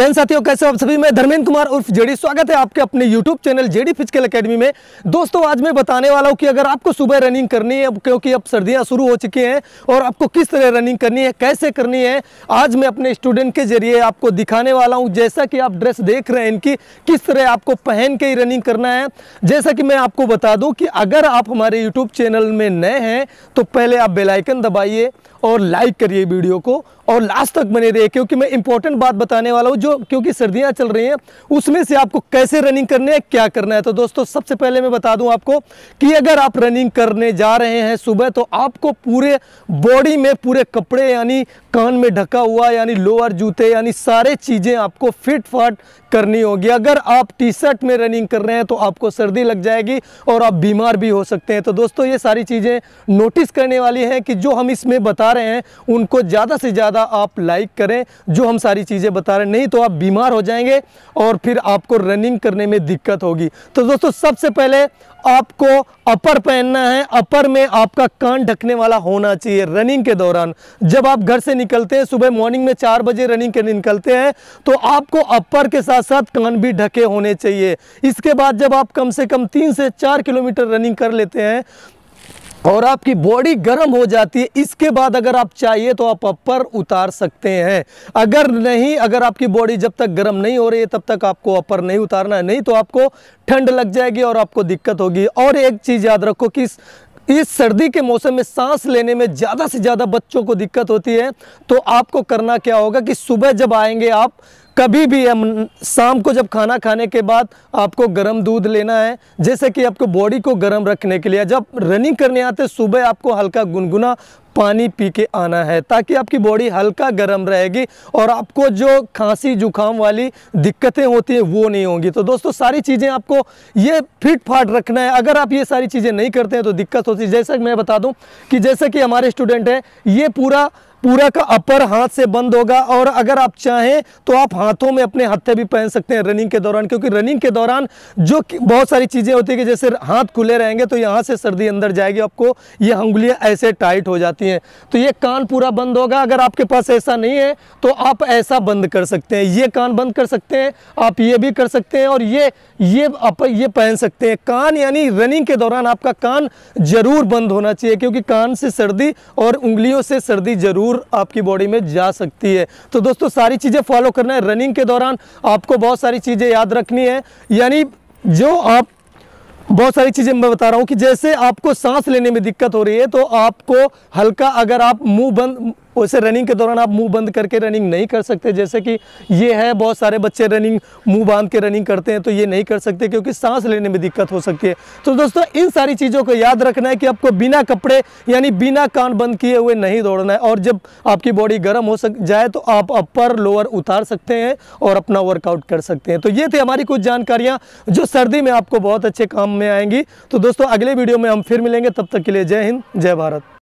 जैन साथियों कैसे आप सभी मैं धर्मेंद्र कुमार उर्फ जेडी स्वागत है आपके अपने YouTube channel JD physical academy में दोस्तों आज मैं बताने वाला हूँ कि अगर आपको सुबह रनिंग करनी है क्योंकि अब सर्दियाँ शुरू हो चुकी हैं और आपको किस तरह रनिंग करनी है कैसे करनी है आज मैं अपने स्टूडेंट के जरिए आपको दिखाने वाला हूँ जैसा कि आप ड्रेस देख रहे हैं इनकी किस तरह आपको पहन के ही रनिंग करना है जैसा कि मैं आपको बता दूँ कि अगर आप हमारे यूट्यूब चैनल में नए हैं तो पहले आप बेलाइकन दबाइए और लाइक करिए वीडियो को और लास्ट तक बने रहिए क्योंकि मैं इंपॉर्टेंट बात बताने वाला हूँ जो जो क्योंकि सर्दियां चल रही हैं उसमें से आपको कैसे रनिंग करने है क्या करना है तो दोस्तों सबसे पहले मैं बता दूं आपको कि अगर आप रनिंग करने जा रहे हैं सुबह तो आपको पूरे बॉडी में पूरे कपड़े यानी कान में ढका हुआ यानी लोअर जूते यानी सारे चीज़ें आपको फिट फाट करनी होगी अगर आप टी शर्ट में रनिंग कर रहे हैं तो आपको सर्दी लग जाएगी और आप बीमार भी हो सकते हैं तो दोस्तों ये सारी चीज़ें नोटिस करने वाली हैं कि जो हम इसमें बता रहे हैं उनको ज़्यादा से ज़्यादा आप लाइक करें जो हम सारी चीज़ें बता रहे हैं नहीं तो आप बीमार हो जाएंगे और फिर आपको रनिंग करने में दिक्कत होगी तो दोस्तों सबसे पहले आपको अपर पहनना है अपर में आपका कान ढकने वाला होना चाहिए रनिंग के दौरान जब आप घर से निकलते हैं सुबह मॉर्निंग में चार बजे रनिंग करने निकलते हैं तो आपको अपर के साथ साथ कान भी ढके होने चाहिए इसके बाद जब आप कम से कम तीन से चार किलोमीटर रनिंग कर लेते हैं और आपकी बॉडी गर्म हो जाती है इसके बाद अगर आप चाहिए तो आप अपर उतार सकते हैं अगर नहीं अगर आपकी बॉडी जब तक गर्म नहीं हो रही है तब तक आपको अपर नहीं उतारना है नहीं तो आपको ठंड लग जाएगी और आपको दिक्कत होगी और एक चीज़ याद रखो कि इस इस सर्दी के मौसम में सांस लेने में ज़्यादा से ज़्यादा बच्चों को दिक्कत होती है तो आपको करना क्या होगा कि सुबह जब आएंगे आप कभी भी हम शाम को जब खाना खाने के बाद आपको गर्म दूध लेना है जैसे कि आपको बॉडी को गर्म रखने के लिए जब रनिंग करने आते सुबह आपको हल्का गुनगुना पानी पी के आना है ताकि आपकी बॉडी हल्का गर्म रहेगी और आपको जो खांसी जुकाम वाली दिक्कतें होती हैं वो नहीं होंगी तो दोस्तों सारी चीज़ें आपको ये फिट फाट रखना है अगर आप ये सारी चीज़ें नहीं करते हैं तो दिक्कत होती है जैसा मैं बता दूँ कि जैसे कि हमारे स्टूडेंट हैं ये पूरा पूरा का अपर हाथ से बंद होगा और अगर आप चाहें तो आप हाथों में अपने हत्थे भी पहन सकते हैं रनिंग के दौरान क्योंकि रनिंग के दौरान जो बहुत सारी चीज़ें होती है कि जैसे हाथ खुले रहेंगे तो यहाँ से सर्दी अंदर जाएगी आपको ये उंगलियाँ ऐसे टाइट हो जाती हैं तो ये कान पूरा बंद होगा अगर आपके पास ऐसा नहीं है तो आप ऐसा बंद कर सकते हैं ये कान बंद कर सकते हैं आप ये भी कर सकते हैं और ये ये आप ये पहन सकते हैं कान यानी रनिंग के दौरान आपका कान जरूर बंद होना चाहिए क्योंकि कान से सर्दी और उंगलियों से सर्दी जरूर ज़रूर आपकी बॉडी में जा सकती है तो दोस्तों सारी चीज़ें फॉलो करना है रनिंग के दौरान आपको बहुत सारी चीज़ें याद रखनी है यानी जो आप बहुत सारी चीज़ें मैं बता रहा हूँ कि जैसे आपको सांस लेने में दिक्कत हो रही है तो आपको हल्का अगर आप मुंह बंद वैसे रनिंग के दौरान आप मुंह बंद करके रनिंग नहीं कर सकते जैसे कि ये है बहुत सारे बच्चे रनिंग मुंह बांध के रनिंग करते हैं तो ये नहीं कर सकते क्योंकि सांस लेने में दिक्कत हो सकती है तो दोस्तों इन सारी चीज़ों को याद रखना है कि आपको बिना कपड़े यानी बिना कान बंद किए हुए नहीं दौड़ना है और जब आपकी बॉडी गर्म हो सक जाए तो आप अपर लोअर उतार सकते हैं और अपना वर्कआउट कर सकते हैं तो ये थी हमारी कुछ जानकारियाँ जो सर्दी में आपको बहुत अच्छे काम में आएंगी तो दोस्तों अगले वीडियो में हम फिर मिलेंगे तब तक के लिए जय हिंद जय भारत